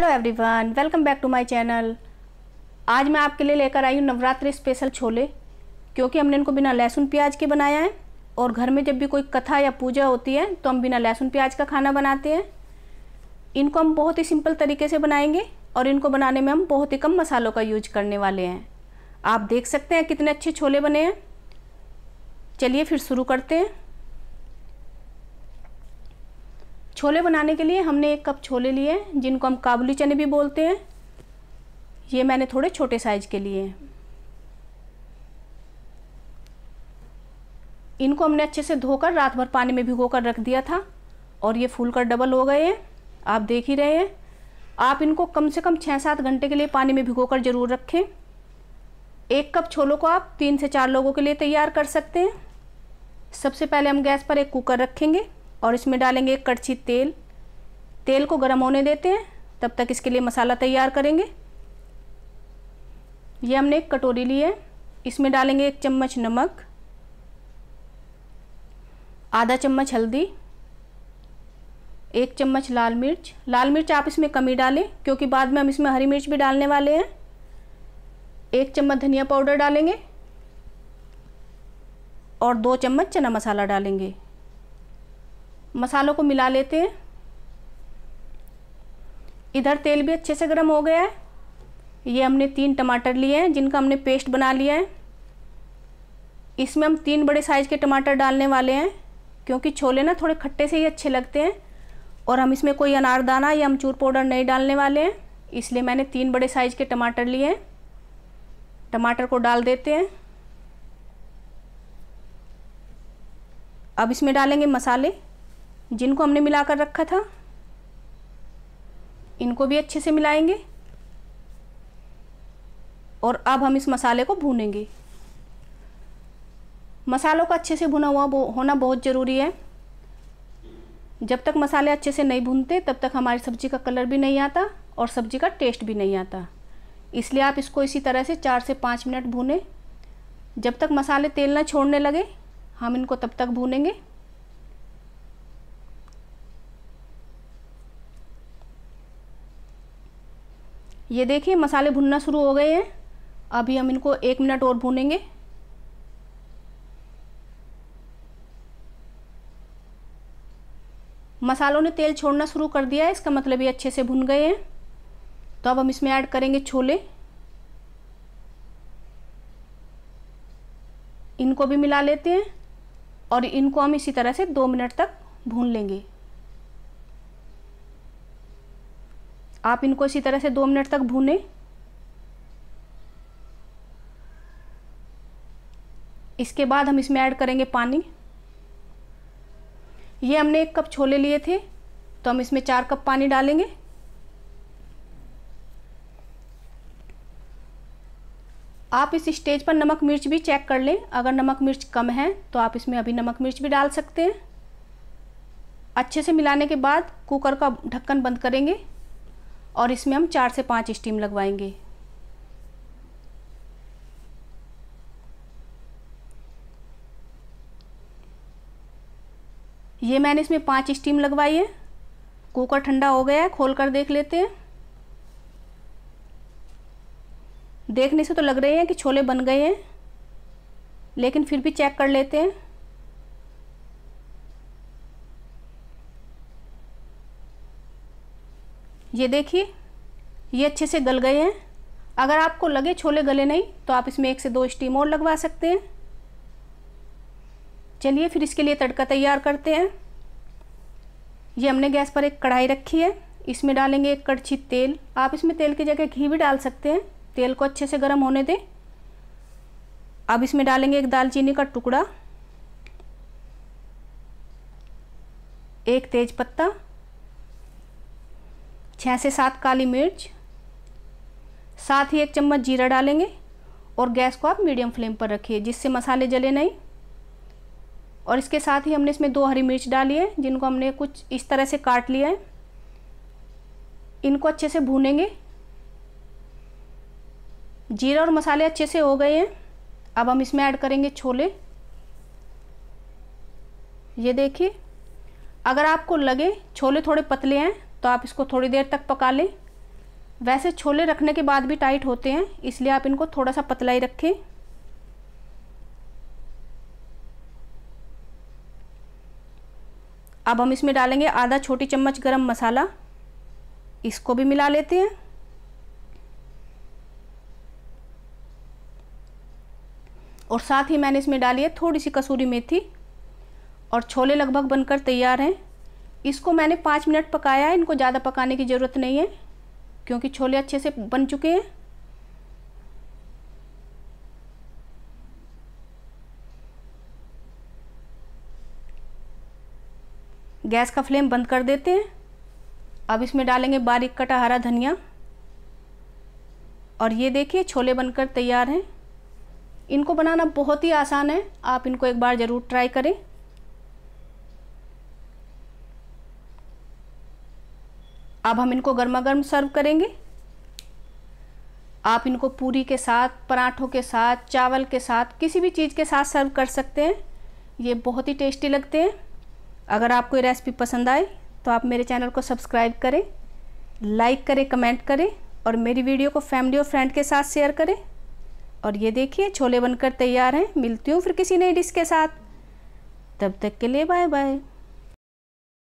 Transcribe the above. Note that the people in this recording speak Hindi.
hello everyone welcome back to my channel आज मैं आपके लिए लेकर आई हूँ नवरात्रि स्पेशल छोले क्योंकि हमने इनको बिना लहसुन प्याज के बनाया है और घर में जब भी कोई कथा या पूजा होती है तो हम बिना लहसुन प्याज का खाना बनाते हैं इनको हम बहुत ही सिंपल तरीके से बनाएंगे और इनको बनाने में हम बहुत ही कम मसालों का यूज करने वाले हैं आप देख सकते हैं कितने अच्छे छोले बने हैं चलिए फिर शुरू करते हैं छोले बनाने के लिए हमने एक कप छोले लिए हैं जिनको हम काबुली चने भी बोलते हैं ये मैंने थोड़े छोटे साइज के लिए हैं इनको हमने अच्छे से धोकर रात भर पानी में भिगो कर रख दिया था और ये फूल कर डबल हो गए हैं आप देख ही रहे हैं आप इनको कम से कम छः सात घंटे के लिए पानी में भिगो कर ज़रूर रखें एक कप छोलों को आप तीन से चार लोगों के लिए तैयार कर सकते हैं सबसे पहले हम गैस पर एक कुकर रखेंगे और इसमें डालेंगे एक कड़छी तेल तेल को गर्म होने देते हैं तब तक इसके लिए मसाला तैयार करेंगे ये हमने एक कटोरी ली है इसमें डालेंगे एक चम्मच नमक आधा चम्मच हल्दी एक चम्मच लाल मिर्च लाल मिर्च आप इसमें कमी डालें क्योंकि बाद में हम इसमें हरी मिर्च भी डालने वाले हैं एक चम्मच धनिया पाउडर डालेंगे और दो चम्मच चना मसाला डालेंगे मसालों को मिला लेते हैं इधर तेल भी अच्छे से गर्म हो गया है ये हमने तीन टमाटर लिए हैं जिनका हमने पेस्ट बना लिया है इसमें हम तीन बड़े साइज़ के टमाटर डालने वाले हैं क्योंकि छोले ना थोड़े खट्टे से ही अच्छे लगते हैं और हम इसमें कोई अनारदाना या अमचूर पाउडर नहीं डालने वाले हैं इसलिए मैंने तीन बड़े साइज़ के टमाटर लिए हैं टमाटर को डाल देते हैं अब इसमें डालेंगे मसाले जिनको हमने मिलाकर रखा था इनको भी अच्छे से मिलाएंगे और अब हम इस मसाले को भूनेंगे मसालों का अच्छे से भुना हुआ होना बहुत ज़रूरी है जब तक मसाले अच्छे से नहीं भूनते तब तक हमारी सब्ज़ी का कलर भी नहीं आता और सब्ज़ी का टेस्ट भी नहीं आता इसलिए आप इसको इसी तरह से चार से पाँच मिनट भूनें जब तक मसाले तेल ना छोड़ने लगे हम इनको तब तक भूनेंगे ये देखिए मसाले भुनना शुरू हो गए हैं अभी हम इनको एक मिनट और भूनेंगे मसालों ने तेल छोड़ना शुरू कर दिया है इसका मतलब ये अच्छे से भुन गए हैं तो अब हम इसमें ऐड करेंगे छोले इनको भी मिला लेते हैं और इनको हम इसी तरह से दो मिनट तक भून लेंगे आप इनको इसी तरह से दो मिनट तक भूनें इसके बाद हम इसमें ऐड करेंगे पानी ये हमने एक कप छोले लिए थे तो हम इसमें चार कप पानी डालेंगे आप इस स्टेज पर नमक मिर्च भी चेक कर लें अगर नमक मिर्च कम है तो आप इसमें अभी नमक मिर्च भी डाल सकते हैं अच्छे से मिलाने के बाद कुकर का ढक्कन बंद करेंगे और इसमें हम चार से पाँच स्टीम लगवाएंगे ये मैंने इसमें पाँच स्टीम लगवाई है कुकर ठंडा हो गया है खोल कर देख लेते हैं देखने से तो लग रहे हैं कि छोले बन गए हैं लेकिन फिर भी चेक कर लेते हैं ये देखिए ये अच्छे से गल गए हैं अगर आपको लगे छोले गले नहीं तो आप इसमें एक से दो स्टीम और लगवा सकते हैं चलिए फिर इसके लिए तड़का तैयार करते हैं ये हमने गैस पर एक कढ़ाई रखी है इसमें डालेंगे एक कड़छी तेल आप इसमें तेल की जगह घी भी डाल सकते हैं तेल को अच्छे से गर्म होने दें अब इसमें डालेंगे एक दालचीनी का टुकड़ा एक तेज पत्ता छः से सात काली मिर्च साथ ही एक चम्मच जीरा डालेंगे और गैस को आप मीडियम फ्लेम पर रखिए जिससे मसाले जले नहीं और इसके साथ ही हमने इसमें दो हरी मिर्च डाली है जिनको हमने कुछ इस तरह से काट लिया है इनको अच्छे से भूनेंगे जीरा और मसाले अच्छे से हो गए हैं अब हम इसमें ऐड करेंगे छोले ये देखिए अगर आपको लगे छोले थोड़े पतले हैं तो आप इसको थोड़ी देर तक पका लें वैसे छोले रखने के बाद भी टाइट होते हैं इसलिए आप इनको थोड़ा सा पतला ही रखें अब हम इसमें डालेंगे आधा छोटी चम्मच गरम मसाला इसको भी मिला लेते हैं और साथ ही मैंने इसमें डाली है थोड़ी सी कसूरी मेथी और छोले लगभग बनकर तैयार हैं इसको मैंने पाँच मिनट पकाया है इनको ज़्यादा पकाने की ज़रूरत नहीं है क्योंकि छोले अच्छे से बन चुके हैं गैस का फ्लेम बंद कर देते हैं अब इसमें डालेंगे बारीक कटा हरा धनिया और ये देखिए छोले बनकर तैयार हैं इनको बनाना बहुत ही आसान है आप इनको एक बार ज़रूर ट्राई करें अब हम इनको गर्मा गर्म सर्व करेंगे आप इनको पूरी के साथ पराठों के साथ चावल के साथ किसी भी चीज़ के साथ सर्व कर सकते हैं ये बहुत ही टेस्टी लगते हैं अगर आपको ये रेसिपी पसंद आए तो आप मेरे चैनल को सब्सक्राइब करें लाइक करें कमेंट करें और मेरी वीडियो को फैमिली और फ्रेंड के साथ शेयर करें और ये देखिए छोले बनकर तैयार हैं मिलती हूँ फिर किसी नई डिश के साथ तब तक के लिए बाय बाय